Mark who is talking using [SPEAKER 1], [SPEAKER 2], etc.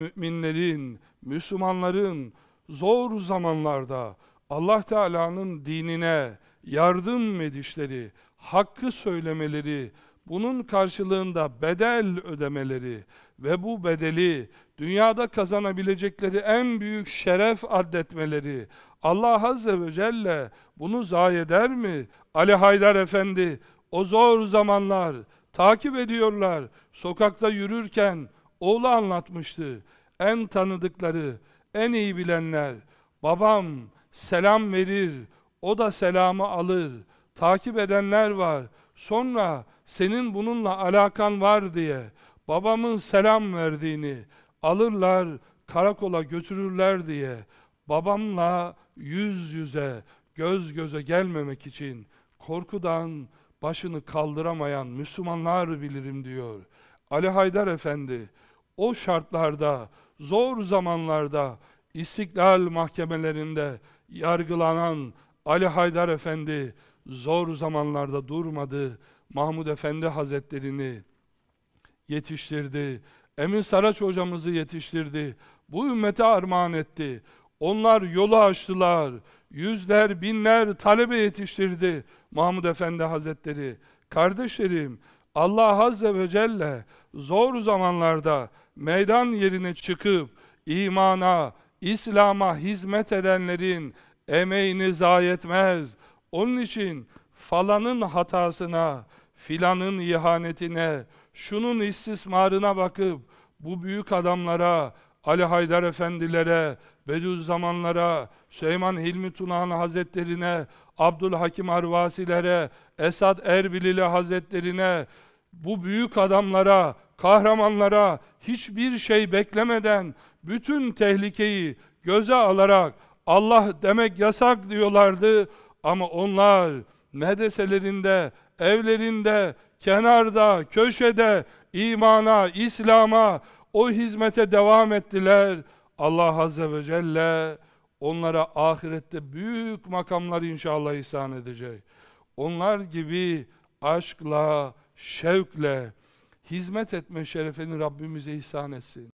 [SPEAKER 1] müminlerin, Müslümanların zor zamanlarda Allah Teala'nın dinine yardım edişleri, hakkı söylemeleri, bunun karşılığında bedel ödemeleri ve bu bedeli dünyada kazanabilecekleri en büyük şeref addetmeleri Allah Azze ve Celle bunu zayi eder mi? Ali Haydar Efendi o zor zamanlar takip ediyorlar sokakta yürürken Oğlu anlatmıştı. En tanıdıkları, en iyi bilenler. Babam selam verir, o da selamı alır. Takip edenler var. Sonra senin bununla alakan var diye babamın selam verdiğini alırlar, karakola götürürler diye babamla yüz yüze, göz göze gelmemek için korkudan başını kaldıramayan Müslümanlar bilirim diyor. Ali Haydar Efendi o şartlarda, zor zamanlarda, istiklal mahkemelerinde yargılanan Ali Haydar Efendi zor zamanlarda durmadı. Mahmud Efendi Hazretlerini yetiştirdi. Emin Saraç hocamızı yetiştirdi. Bu ümmete armağan etti. Onlar yolu açtılar. Yüzler, binler talebe yetiştirdi Mahmud Efendi Hazretleri. Kardeşlerim, Allah Azze ve Celle zor zamanlarda meydan yerine çıkıp imana, İslam'a hizmet edenlerin emeğini zayi etmez. Onun için falanın hatasına, filanın ihanetine, şunun istismarına bakıp bu büyük adamlara, Ali Haydar Efendilere, Bediüzzamanlara, Şeyman Hilmi Tunahan Hazretlerine, Abdülhakim Arvasilere, Esad Erbilili Hazretlerine, bu büyük adamlara kahramanlara hiçbir şey beklemeden bütün tehlikeyi göze alarak Allah demek yasak diyorlardı ama onlar medeselerinde, evlerinde, kenarda, köşede imana, İslam'a, o hizmete devam ettiler. Allah Azze ve Celle onlara ahirette büyük makamlar inşallah ihsan edecek. Onlar gibi aşkla, şevkle, hizmet etme şerefini Rabbimize ihsan etsin.